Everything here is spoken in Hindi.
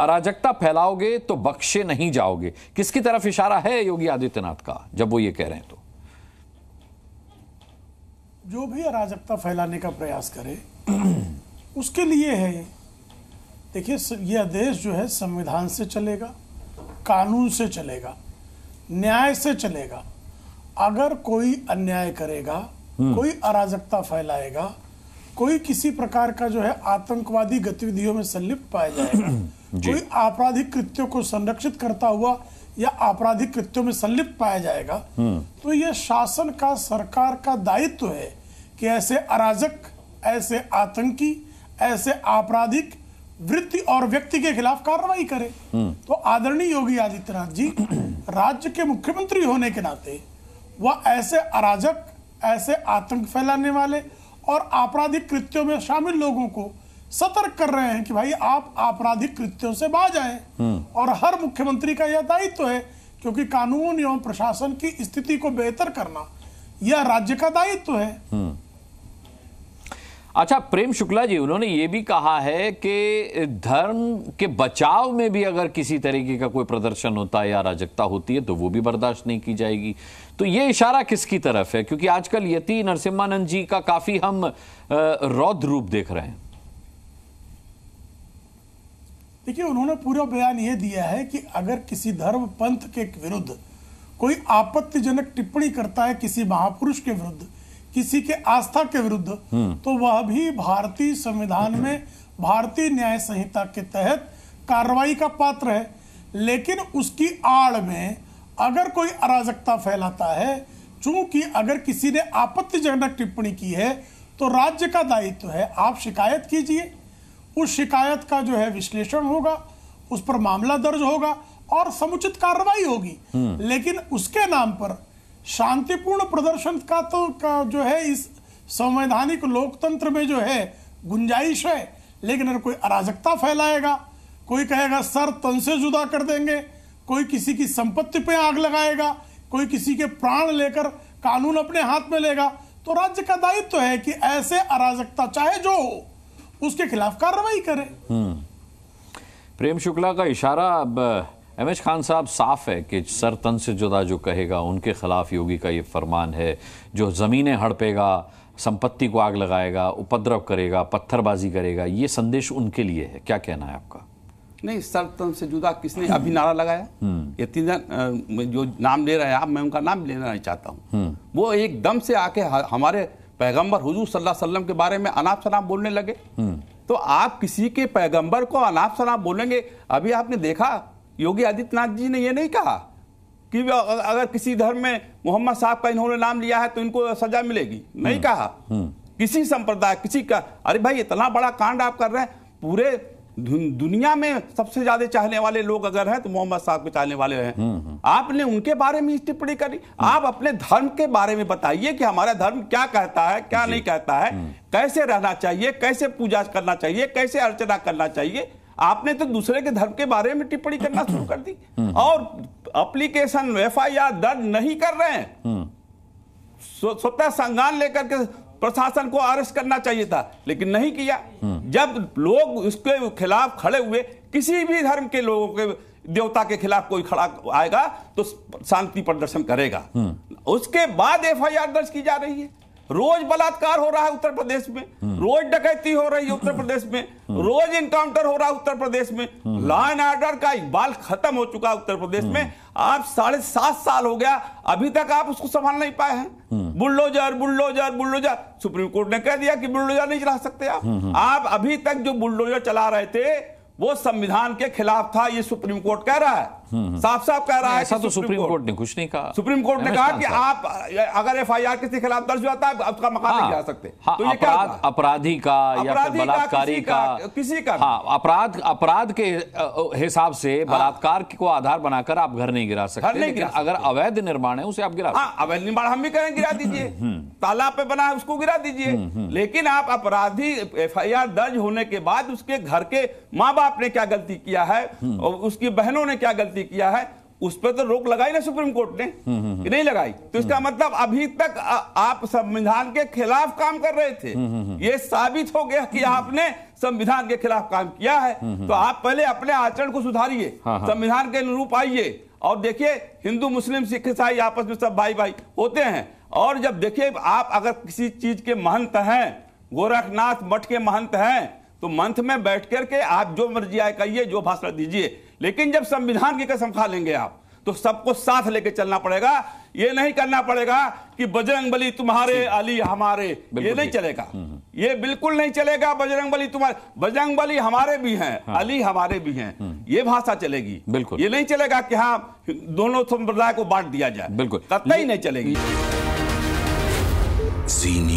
अराजकता फैलाओगे तो बख्शे नहीं जाओगे किसकी तरफ इशारा है योगी आदित्यनाथ का जब वो ये कह रहे हैं तो जो भी अराजकता फैलाने का प्रयास करे उसके लिए है देखिए यह आदेश जो है संविधान से चलेगा कानून से चलेगा न्याय से चलेगा अगर कोई अन्याय करेगा हम्म। कोई अराजकता फैलाएगा कोई किसी प्रकार का जो है आतंकवादी गतिविधियों में संलिप्त पाया जाएगा कोई आपराधिक कृत्यों को संरक्षित करता हुआ या आपराधिक कृत्यों में संलिप्त पाया जाएगा हम्म। तो यह शासन का सरकार का दायित्व तो है कि ऐसे अराजक ऐसे आतंकी ऐसे आपराधिक वृत्ति और व्यक्ति के खिलाफ कार्रवाई करे हम्म। तो आदरणीय योगी आदित्यनाथ जी राज्य के मुख्यमंत्री होने के नाते वह ऐसे अराजक ऐसे आतंक फैलाने वाले और आपराधिक कृत्यों में शामिल लोगों को सतर्क कर रहे हैं कि भाई आप आपराधिक कृत्यों से बाज आए हम्म। और हर मुख्यमंत्री का यह दायित्व तो है क्योंकि कानून एवं प्रशासन की स्थिति को बेहतर करना यह राज्य का दायित्व तो है हम्म। अच्छा प्रेम शुक्ला जी उन्होंने ये भी कहा है कि धर्म के बचाव में भी अगर किसी तरीके का कोई प्रदर्शन होता है या अराजकता होती है तो वो भी बर्दाश्त नहीं की जाएगी तो ये इशारा किसकी तरफ है क्योंकि आजकल यति नरसिम्हानंद जी का काफी हम रौद्र रूप देख रहे हैं देखिए उन्होंने पूरा बयान ये दिया है कि अगर किसी धर्म पंथ के विरुद्ध कोई आपत्तिजनक टिप्पणी करता है किसी महापुरुष के विरुद्ध किसी के आस्था के विरुद्ध हम्म। तो वह भी भारतीय संविधान में भारतीय न्याय संहिता के तहत कार्रवाई का पात्र है लेकिन उसकी आड़ में अगर कोई अराजकता फैलाता है चूंकि अगर किसी ने आपत्तिजनक टिप्पणी की है तो राज्य का दायित्व है आप शिकायत कीजिए उस शिकायत का जो है विश्लेषण होगा उस पर मामला दर्ज होगा और समुचित कार्रवाई होगी हम्म। लेकिन उसके नाम पर शांतिपूर्ण प्रदर्शन का तो का जो है इस संवैधानिक लोकतंत्र में जो है गुंजाइश है लेकिन अगर कोई अराजकता फैलाएगा कोई कहेगा सर तन से जुदा कर देंगे कोई किसी की संपत्ति पे आग लगाएगा कोई किसी के प्राण लेकर कानून अपने हाथ में लेगा तो राज्य का दायित्व तो है कि ऐसे अराजकता चाहे जो हो उसके खिलाफ कार्रवाई करें हम्म। प्रेम शुक्ला का इशारा अब एम एच खान साहब साफ है कि सर तन से जुदा जो कहेगा उनके खिलाफ योगी का ये फरमान है जो ज़मीनें हड़पेगा संपत्ति को आग लगाएगा उपद्रव करेगा पत्थरबाजी करेगा ये संदेश उनके लिए है क्या कहना है आपका नहीं सर तन से जुदा किसने अभी नारा लगाया हम्म। ये तीन जो नाम ले रहे हैं आप मैं उनका नाम लेना नहीं चाहता हूँ हम्म। वो एकदम से आके हमारे पैगंबर हुजूर सल्लल्लाहु अलैहि वसल्लम के बारे में अनाप शनाप बोलने लगे हम्म। तो आप किसी के पैगंबर को अनाप शनाप बोलेंगे अभी आपने देखा योगी आदित्यनाथ जी ने यह नहीं कहा कि अगर किसी धर्म में मोहम्मद साहब का इन्होंने नाम लिया है तो इनको सजा मिलेगी नहीं हम्म। कहा हम्म। किसी संप्रदाय किसी का अरे भाई इतना बड़ा कांड आप कर रहे हैं पूरे दुनिया में सबसे ज्यादा चाहने वाले लोग अगर हैं तो मोहम्मद साहब को चाहने वाले हैं हम्म, हम्म। आपने उनके बारे में टिप्पणी करी हम्म। आप अपने धर्म के बारे में बताइए कि हमारा धर्म क्या कहता है क्या नहीं कहता है कैसे रहना चाहिए कैसे पूजा करना चाहिए कैसे अर्चना करना चाहिए आपने तो दूसरे के धर्म के बारे में टिप्पणी करना शुरू कर दी और अप्लीकेशन एफ दर्ज नहीं कर रहे हैं स्वतः संज्ञान लेकर के प्रशासन को अरेस्ट करना चाहिए था लेकिन नहीं किया जब लोग उसके खिलाफ खड़े हुए किसी भी धर्म के लोगों के देवता के खिलाफ कोई खड़ा आएगा तो शांति प्रदर्शन करेगा हम्म। उसके बाद एफआईआर दर्ज की जा रही है रोज बलात्कार हो रहा है उत्तर प्रदेश में हम्म। रोज डकैती हो रही है उत्तर हम्म। प्रदेश में हम्म। रोज इंकाउंटर हो रहा है उत्तर प्रदेश में लॉ एंड ऑर्डर का इकबाल खत्म हो चुका है उत्तर प्रदेश में आप साढ़े सात साल हो गया अभी तक आप उसको संभाल नहीं पाए हैं bulldozer bulldozer bulldozer Supreme Court ने कह दिया कि बुलडोजर नहीं चला सकते आप आप अभी तक जो बुल्डोजर चला रहे थे वो संविधान के खिलाफ था ये सुप्रीम कोर्ट कह रहा है साफ साफ कह रहा है ऐसा तो सुप्रीम कोर्ट ने कुछ नहीं कहा सुप्रीम कोर्ट ने कहा कि आप अगर एफ आई आर किसी खिलाफ दर्ज होता है उसका मकान नहीं हाँ। जा सकते हाँ, तो ये अपराधी का या बलात्कारी का किसी का हाँ, अपराध अपराध के हिसाब से बलात्कार को आधार बनाकर आप घर नहीं गिरा सकते अगर अवैध निर्माण है उसे आप गिरा अवैध निर्माण हम भी करें गिरा हम्म, दीजिए हम्म, हम्म। तालाब पे बना है उसको गिरा दीजिए लेकिन आप अपराधी एफ दर्ज होने के बाद उसके घर के माँ बाप ने क्या गलती किया है और उसकी बहनों ने क्या गलती गलती किया है उस पर तो रोक लगाई ना सुप्रीम कोर्ट ने हम्म, हम्म, कि नहीं लगाई हम्म। तो इसका मतलब अभी तक आ, आप संविधान के खिलाफ काम कर रहे थे ये साबित हो गया कि आपने संविधान के खिलाफ काम किया है तो आप पहले अपने आचरण को सुधारिए हाँ, हाँ। संविधान के अनुरूप आइए और देखिए हिंदू मुस्लिम सिख ईसाई आपस में सब भाई भाई होते हैं और जब देखिए आप अगर किसी चीज के महंत हैं गोरखनाथ मठ के महंत हैं तो मंथ में बैठ करके आप जो मर्जी आए कहिए जो भाषण दीजिए लेकिन जब संविधान की कसम खा लेंगे आप तो सबको साथ लेके चलना पड़ेगा ये नहीं करना पड़ेगा कि बजरंग बली तुम्हारे अली हमारे ये नहीं चलेगा हम्म, हम्म। ये बिल्कुल नहीं चलेगा बजरंग बली तुम्हारे बजरंग बली हमारे भी हैं हाँ। अली हमारे भी हैं हम्म। ये भाषा चलेगी बिल्कुल ये नहीं चलेगा कि हाँ दोनों संप्रदाय को बांट दिया जाए बिल्कुल कतई नहीं चलेगी